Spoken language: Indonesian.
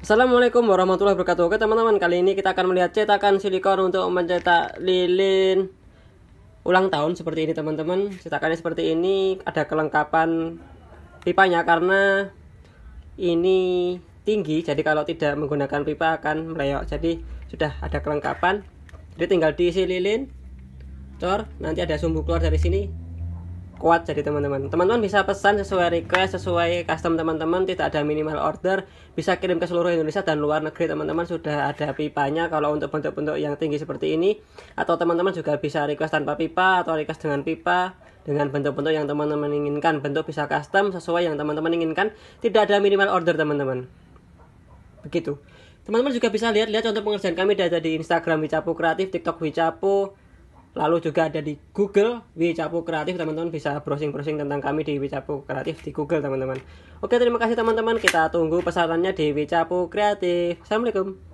Assalamualaikum warahmatullahi wabarakatuh Oke teman-teman kali ini kita akan melihat cetakan silikon untuk mencetak lilin ulang tahun seperti ini teman-teman Cetakannya seperti ini ada kelengkapan pipanya karena ini tinggi jadi kalau tidak menggunakan pipa akan meleok jadi sudah ada kelengkapan jadi tinggal diisi lilin cor nanti ada sumbu keluar dari sini kuat jadi teman-teman teman-teman bisa pesan sesuai request sesuai custom teman-teman tidak ada minimal order bisa kirim ke seluruh Indonesia dan luar negeri teman-teman sudah ada pipanya kalau untuk bentuk-bentuk yang tinggi seperti ini atau teman-teman juga bisa request tanpa pipa atau request dengan pipa dengan bentuk-bentuk yang teman-teman inginkan bentuk bisa custom sesuai yang teman-teman inginkan tidak ada minimal order teman-teman begitu teman-teman juga bisa lihat-lihat contoh pengerjaan kami ada di Instagram Wicapu Kreatif, TikTok Wicapu, Lalu juga ada di Google Wicapu Kreatif teman-teman bisa browsing-browsing tentang kami di Wicapu Kreatif di Google teman-teman. Oke terima kasih teman-teman kita tunggu pesanannya di Wicapu Kreatif. Assalamualaikum.